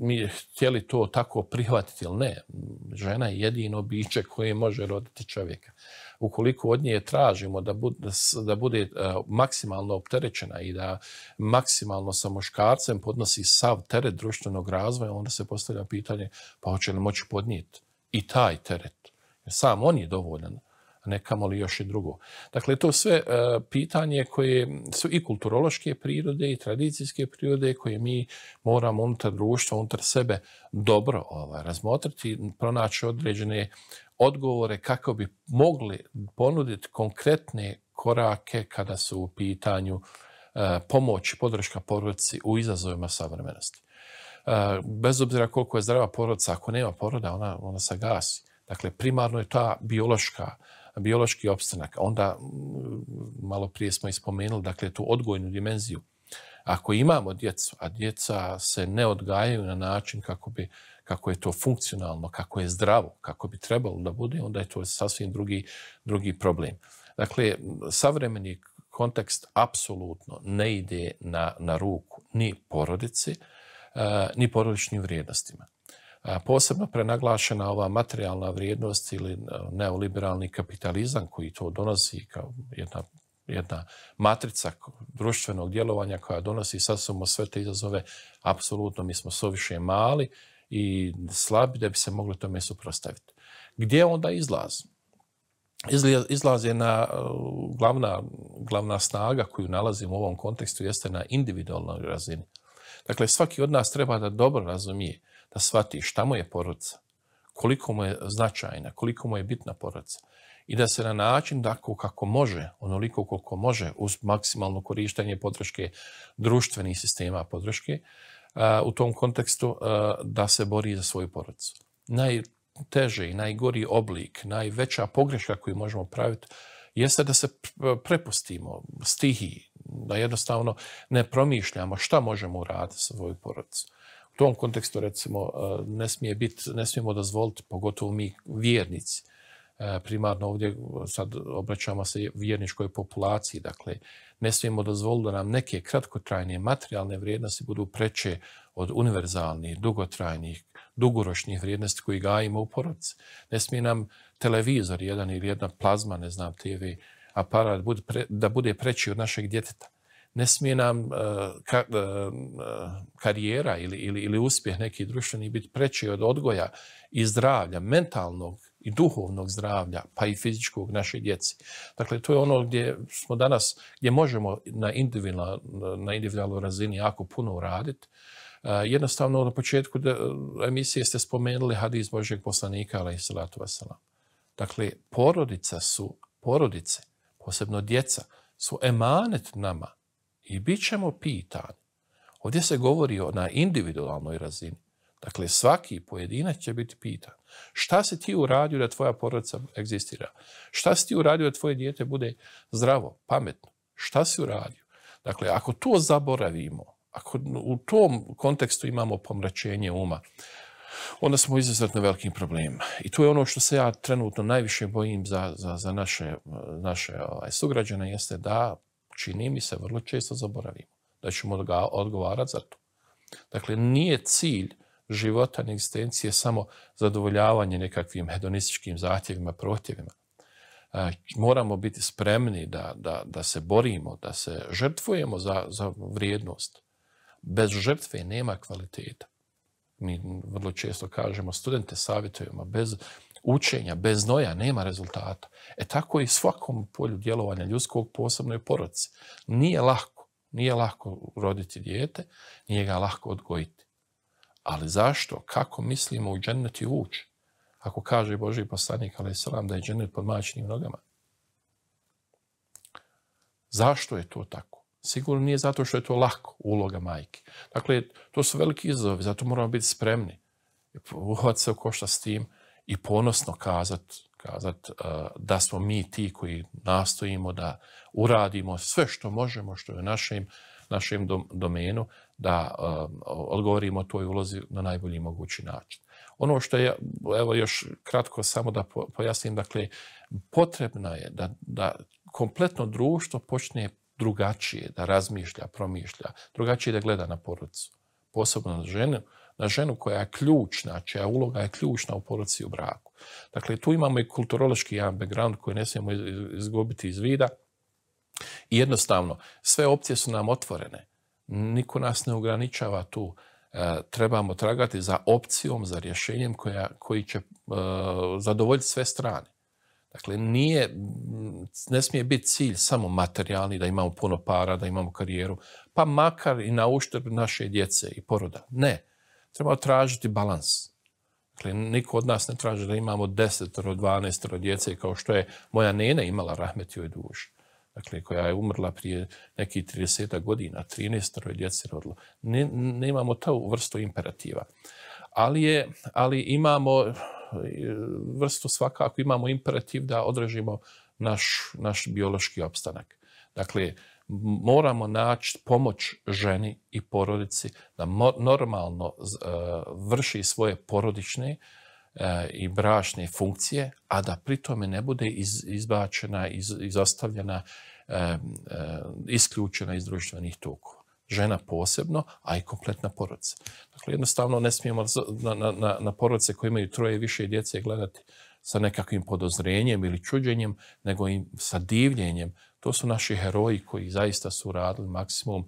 mi htjeli to tako prihvatiti ili ne. Žena je jedino biće koje može roditi čovjeka ukoliko od nje tražimo da bude, da bude e, maksimalno opterećena i da maksimalno sa muškarcem podnosi sav teret društvenog razvoja, onda se postavlja pitanje pa hoće li moći podnijeti i taj teret. sam on je dovoljan a ne kamoli još i drugo. Dakle, to sve e, pitanje koje su i kulturološke prirode i tradicijske prirode koje mi moramo unutar društva, unutar sebe dobro ovaj, razmotriti, pronaći određene, odgovore kako bi mogli ponuditi konkretne korake kada su u pitanju e, pomoć i podrška porodici u izazovima savremenosti. E, bez obzira koliko je zdrava porodica, ako nema poroda, ona, ona se gasi. Dakle, primarno je ta biološka, biološki opstanak. Onda, malo prije smo ispomenuli, dakle, tu odgojnu dimenziju. Ako imamo djecu, a djeca se ne odgajaju na način kako bi, kako je to funkcionalno, kako je zdravo, kako bi trebalo da bude, onda je to sasvim drugi, drugi problem. Dakle, savremeni kontekst apsolutno ne ide na, na ruku ni porodici, e, ni porodičnim vrijednostima. E, posebno prenaglašena ova materijalna vrijednost ili e, neoliberalni kapitalizam koji to donosi kao jedna jedna matrica društvenog djelovanja koja donosi sasvim sve te izazove, apsolutno mi smo suviše mali i slabi da bi se mogli tome suprotstaviti. Gdje onda izlaz? Izlaz je na uh, glavna, glavna snaga koju nalazimo u ovom kontekstu jeste na individualnoj razini. Dakle, svaki od nas treba da dobro razumije, da shvati šta mu je porodica, koliko mu je značajna, koliko mu je bitna porodica i da se na način da kako može, onoliko koliko može, uz maksimalno korištenje podrške društvenih sistema podrške, u tom kontekstu e, da se bori za svoju porodicu. Najteži i najgori oblik, najveća pogreška koju možemo praviti jeste da se e, prepustimo stihiji, da jednostavno ne promišljamo šta možemo uraditi sa svoju porodicu. U tom kontekstu, recimo, e, ne, smije bit, ne smijemo dozvoliti, pogotovo mi vjernici, primarno ovdje sad obraćamo se vjerničkoj populaciji, dakle, ne smijemo dozvoliti da nam neke kratkotrajne materijalne vrijednosti budu preće od univerzalnih, dugotrajnih, dugoročnih vrijednosti koji gajimo u porodici. Ne smije nam televizor jedan ili jedna plazma, ne znam, TV aparat da bude preći od našeg djeteta. Ne smije nam eh, eh, karijera ili, uspjeh nekih društvenih biti preći od odgoja i zdravlja, mentalnog i duhovnog zdravlja, pa i fizičkog naše djeci. Dakle, to je ono gdje smo danas, gdje možemo na individualnoj na individualno razini jako puno uraditi. E, jednostavno, na početku emisije ste spomenuli hadis Božeg poslanika, ali i salatu vasalam. Dakle, porodica su, porodice, posebno djeca, su emanet nama i bit ćemo pitani. Ovdje se govori o na individualnoj razini. Dakle, svaki pojedinac će biti pitan. Šta si ti uradio da tvoja porodica egzistira? Šta si ti uradio da tvoje dijete bude zdravo, pametno? Šta si uradio? Dakle, ako to zaboravimo, ako u tom kontekstu imamo pomračenje uma, onda smo izuzetno velikim problemima. I to je ono što se ja trenutno najviše bojim za, za, za naše, naše ovaj, sugrađane, jeste da čini mi se vrlo često zaboravimo da ćemo odgovarati za to. Dakle, nije cilj života ni egzistencije samo zadovoljavanje nekakvim hedonističkim zahtjevima, prohtjevima. E, moramo biti spremni da, se borimo, da se žrtvujemo za, vrijednost. Bez žrtve nema kvaliteta. Mi vrlo često kažemo studente savjetujemo, bez učenja, bez noja nema rezultata. E tako i svakom polju djelovanja ljudskog, posebno i Nije lako, nije lako roditi dijete, nije ga lako odgojiti. Ali zašto? Kako mislimo u džennet i ući? Ako kaže Boži poslanik, ali selam, da je džennet pod mačnim nogama. Zašto je to tako? Sigurno nije zato što je to lako, uloga majke. Dakle, to su veliki izazovi, zato moramo biti spremni. Uhvat se košta s tim i ponosno kazat, kazat eh, da smo mi ti koji nastojimo da uradimo sve što možemo, što je u našem, domenu, da um, odgovorimo toj ulozi na najbolji mogući način. Ono što je, evo još kratko samo da pojasnim, dakle, potrebno je da, da kompletno društvo počne drugačije da razmišlja, promišlja, drugačije da gleda na porodicu, posebno na ženu, na ženu koja je ključna, čija uloga je ključna u porodici i u braku. Dakle, tu imamo i kulturološki jedan background koji ne smijemo izgubiti iz vida i jednostavno sve opcije su nam otvorene niko nas ne ograničava tu. E, trebamo tragati za opcijom, za rješenjem koji će e, zadovoljiti sve strane. Dakle, nije, ne smije biti cilj samo materijalni, da imamo puno para, da imamo karijeru, pa makar i na uštrb naše djece i poroda. Ne, trebamo tražiti balans. Dakle, niko od nas ne traži da imamo desetoro, dvanestoro djece, kao što je moja nena imala rahmetio i duši dakle, koja je umrla prije nekih 30 godina, 13 djece rodilo. Ne, ne imamo tu vrstu imperativa. Ali, je, ali imamo eh, vrstu svakako, imamo imperativ da odrežimo naš, naš biološki opstanak. Dakle, moramo naći pomoć ženi i porodici da normalno eh, vrši svoje porodične E, i brašne funkcije, a da pri tome ne bude izbačena, izostavljena, e, e, isključena iz društvenih tokova. Žena posebno, a i kompletna porodica. Dakle, jednostavno ne smijemo na, na, na porodice koje imaju troje i više djece gledati sa nekakvim podozrenjem ili čuđenjem, nego i sa divljenjem. To su naši heroji koji zaista su radili maksimum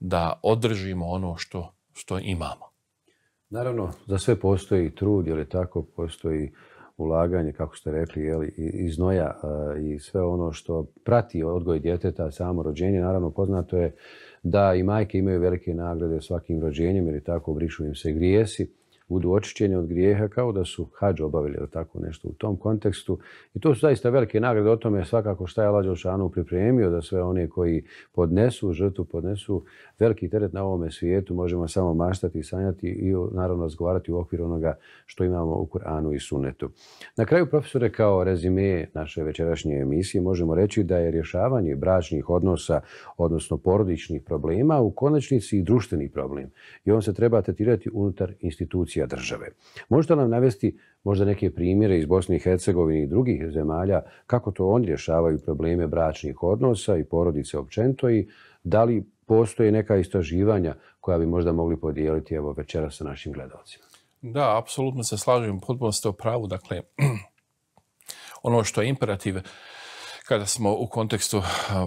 da održimo ono što, što imamo. Naravno, za sve postoji trud, je tako, postoji ulaganje, kako ste rekli, i znoja e, i sve ono što prati odgoj djeteta, samo rođenje. Naravno, poznato je da i majke imaju velike nagrade svakim rođenjem, jer tako brišu im se grijesi, budu očišćeni od grijeha kao da su hađ obavili ili tako nešto u tom kontekstu. I to su zaista velike nagrade, o tome svakako šta je Lađo Šanu pripremio da sve one koji podnesu žrtvu, podnesu veliki teret na ovome svijetu, možemo samo maštati i sanjati i naravno razgovarati u okviru onoga što imamo u Kur'anu i Sunetu. Na kraju, profesore, kao rezime naše večerašnje emisije možemo reći da je rješavanje bračnih odnosa, odnosno porodičnih problema, u konačnici i društveni problem. I on se treba tretirati unutar institucija države. Možete nam navesti možda neke primjere iz Bosne i Hercegovine i drugih zemalja kako to oni rješavaju probleme bračnih odnosa i porodice općenito i da li postoje neka istraživanja koja bi možda mogli podijeliti evo večera sa našim gledalcima. Da, apsolutno se slažem, potpuno ste u pravu. Dakle, ono što je imperativ kada smo u kontekstu eh,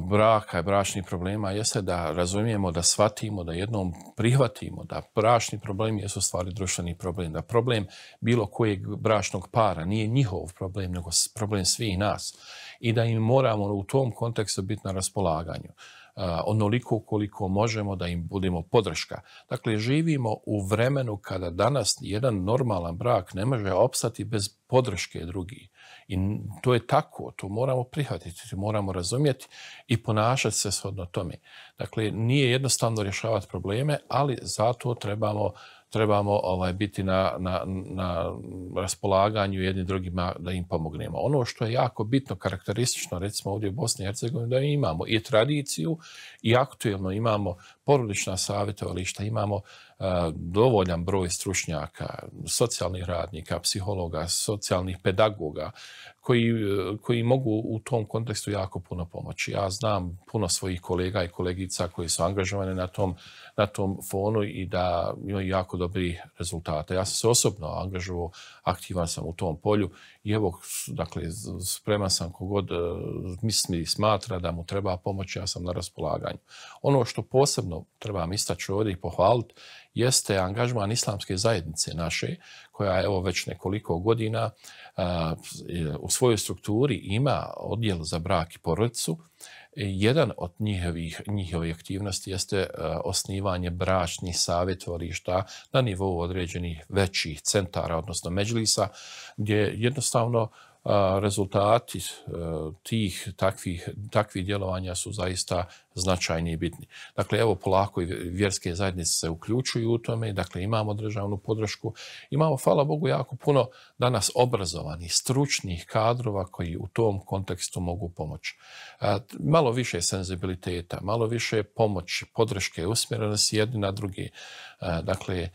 braka i bračnih problema jeste da razumijemo, da shvatimo, da jednom prihvatimo da bračni problem jesu stvari društveni problem, da problem bilo kojeg bračnog para nije njihov problem, nego problem svih nas i da im moramo u tom kontekstu biti na raspolaganju eh, onoliko koliko možemo da im budemo podrška. Dakle, živimo u vremenu kada danas jedan normalan brak ne može opstati bez podrške drugih. I to je tako, to moramo prihvatiti, moramo razumjeti i ponašati se shodno tome. Dakle, nije jednostavno rješavati probleme, ali zato trebamo trebamo ovaj, biti na, na, na raspolaganju jednim drugima da im pomognemo. Ono što je jako bitno, karakteristično, recimo ovdje u Bosni i Hercegovini, da imamo i tradiciju i aktuelno imamo porodična savjetovališta, imamo E, dovoljan broj stručnjaka, socijalnih radnika, psihologa, socijalnih pedagoga koji, e, koji mogu u tom kontekstu jako puno pomoći. Ja znam puno svojih kolega i kolegica koji su angažovani na tom, na tom fonu i da imaju jako dobri rezultate. Ja sam se osobno angažovao, aktivan sam u tom polju i evo, dakle, spreman sam kogod e, misli i smatra da mu treba pomoć, ja sam na raspolaganju. Ono što posebno trebam istaći ovdje i pohvaliti jeste angažman islamske zajednice naše, koja je evo već nekoliko godina e, u svojoj strukturi ima odjel za brak i porodicu, jedan od njihovih, njihovih aktivnosti jeste e, osnivanje bračnih savjetvorišta na nivou određenih većih centara, odnosno međlisa, gdje jednostavno rezultati e, tih takvih, takvih djelovanja su zaista značajni i bitni. Dakle, evo polako i vjerske zajednice se uključuju u tome, dakle imamo državnu podršku, imamo, hvala Bogu, jako puno danas obrazovanih, stručnih kadrova koji u tom kontekstu mogu pomoći. Malo više senzibiliteta, malo više pomoć, podrške, usmjerenosti jedni na drugi. Dakle, e,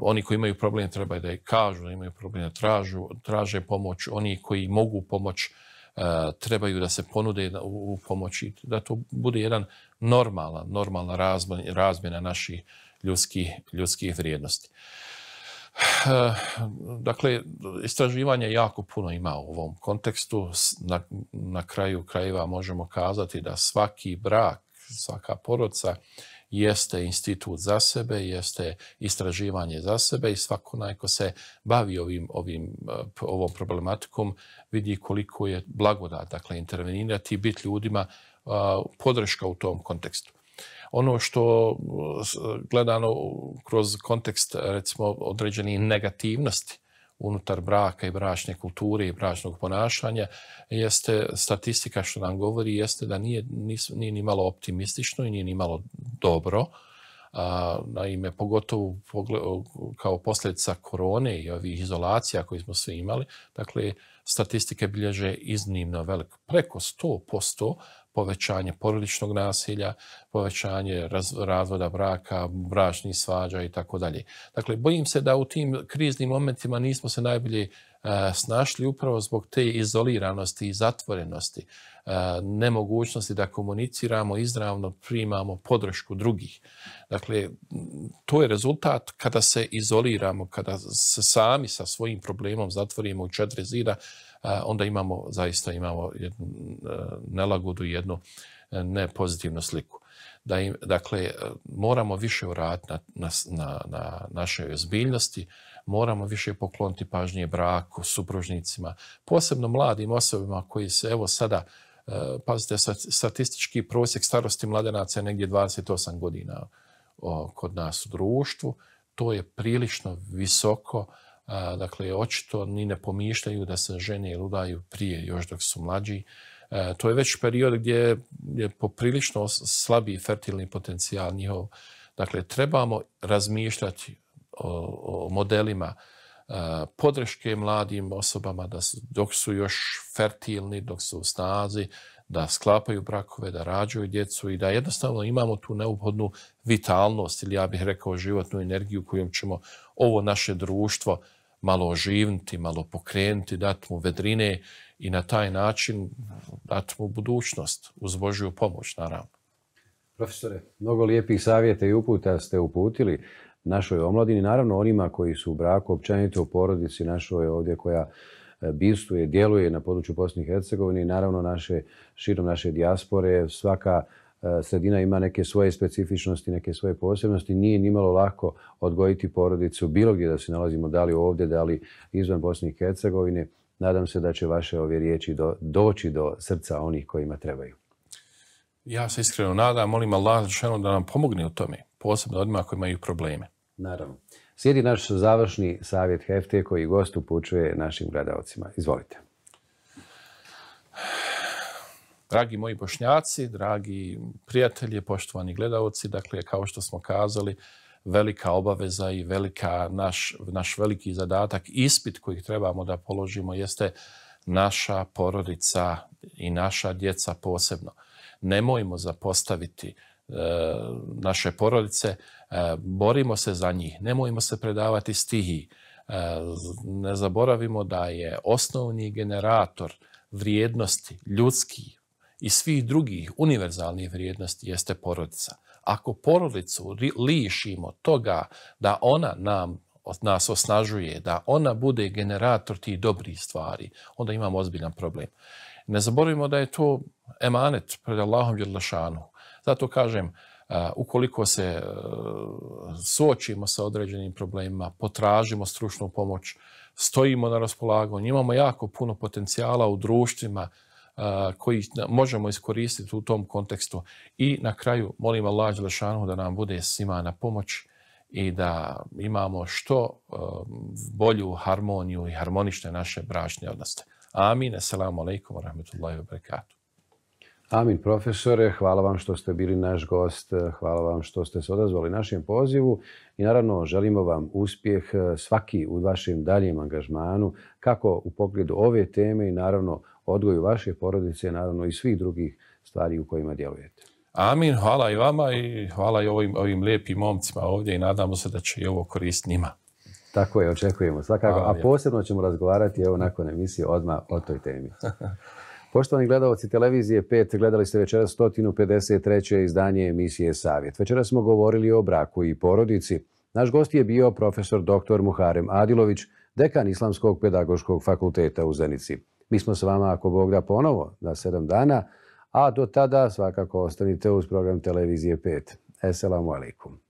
oni koji imaju problem treba da je kažu, imaju problem da traže pomoć, oni koji mogu pomoć E, trebaju da se ponude u pomoći, da to bude jedan normalan, normalna razmjena naših ljudskih, vrijednosti. E, dakle, istraživanja jako puno ima u ovom kontekstu. Na, na kraju krajeva možemo kazati da svaki brak, svaka porodca jeste institut za sebe, jeste istraživanje za sebe i svako onaj se bavi ovim, ovim, eh, ovom problematikom vidi koliko je blagoda dakle, intervenirati i biti ljudima eh, podrška u tom kontekstu. Ono što eh, gledano kroz kontekst recimo određenih negativnosti, unutar braka i bračne kulture i bračnog ponašanja, jeste statistika što nam govori, jeste da nije, nis, nije ni malo optimistično i nije ni malo dobro. A, naime, pogotovo kao posljedica korone i ovih izolacija koje smo svi imali, dakle, statistike bilježe iznimno veliko, preko 100% povećanje porodičnog nasilja, povećanje razvoda braka, bračnih svađa i tako dalje. Dakle, bojim se da u tim kriznim momentima nismo se najbolje e, snašli upravo zbog te izoliranosti i zatvorenosti, e, nemogućnosti da komuniciramo, izravno primamo podršku drugih. Dakle, to je rezultat kada se izoliramo, kada se sami sa svojim problemom zatvorimo u četiri zida, onda imamo, zaista imamo jednu e, nelagodu, jednu e, nepozitivnu sliku. Da im, dakle, e, moramo više uraditi na, na, na našoj ozbiljnosti, moramo više pokloniti pažnje braku, supružnicima, posebno mladim osobima koji se evo sada Pazite, statistički prosjek starosti mladenaca je negdje 28 godina kod nas u društvu. To je prilično visoko dakle, očito ni ne pomišljaju da se žene ludaju prije, još dok su mlađi. E, to je već period gdje je poprilično slabiji fertilni potencijal njihov. Dakle, trebamo razmišljati o, modelima e, podrške mladim osobama da dok su još fertilni, dok su u snazi, da sklapaju brakove, da rađaju djecu i da jednostavno imamo tu neophodnu vitalnost ili ja bih rekao životnu energiju kojom ćemo ovo naše društvo malo oživniti, malo pokrenuti, dati mu vedrine i na taj način dati mu budućnost uz pomoć, naravno. Profesore, mnogo lijepih savjeta i uputa ste uputili našoj omladini, naravno onima koji su u braku, općenito u porodici našoj ovdje koja E, bistuje, djeluje na području Bosne i Hercegovine i naravno naše, širom naše dijaspore. Svaka e, sredina ima neke svoje specifičnosti, neke svoje posebnosti. Nije nimalo lako odgojiti porodicu bilo gdje da se nalazimo, da li ovdje, da li izvan Bosne i Hercegovine. Nadam se da će vaše ove riječi do, doći do srca onih kojima trebaju. Ja se iskreno nadam, molim Allah da nam pomogne u tome, posebno odmah koji imaju probleme. Naravno. Slijedi naš završni savjet Hefte koji gost upućuje našim gledalcima. Izvolite. Dragi moji bošnjaci, dragi prijatelji, poštovani gledalci, dakle, kao što smo kazali, velika obaveza i velika naš, naš veliki zadatak, ispit koji trebamo da položimo jeste naša porodica i naša djeca posebno. Nemojmo zapostaviti E, naše porodice, e, borimo se za njih, nemojmo se predavati stihi e, Ne zaboravimo da je osnovni generator vrijednosti ljudskih i svih drugih univerzalnih vrijednosti jeste porodica. Ako porodicu lišimo toga da ona nam od nas osnažuje, da ona bude generator tih dobrih stvari, onda imamo ozbiljan problem. Ne zaboravimo da je to emanet pred Allahom Đerlašanu zato kažem, e, ukoliko se e, suočimo sa određenim problemima, potražimo stručnu pomoć, stojimo na raspolaganju, imamo jako puno potencijala u društvima e, koji možemo iskoristiti u tom kontekstu. I na kraju molim Allah Đelešanu da nam bude svima na pomoć i da imamo što bolju harmoniju i harmonične naše bračne odnose. Amin, assalamu alaikum wa rahmatullahi wa barakatuh. Amin profesore, hvala vam što ste bili naš gost, hvala vam što ste se odazvali našem pozivu i naravno želimo vam uspjeh eh, svaki u vašem daljem angažmanu, kako u pogledu ove teme i naravno odgoju vaše porodice, naravno i svih drugih stvari u kojima djelujete. Amin, hvala i vama i hvala i ovim, ovim lijepim momcima ovdje i nadamo se da će i ovo koristiti njima. Tako je, očekujemo svakako, a posebno ćemo razgovarati evo nakon emisije odmah o toj temi. Poštovani gledalci televizije 5, gledali ste večeras 153. izdanje emisije Savjet. Večeras smo govorili o braku i porodici. Naš gost je bio profesor dr. Muharem Adilović, dekan Islamskog pedagoškog fakulteta u Zenici. Mi smo s vama, ako Bog da, ponovo na sedam dana, a do tada svakako ostanite uz program Televizije 5. Esselamu alaikum.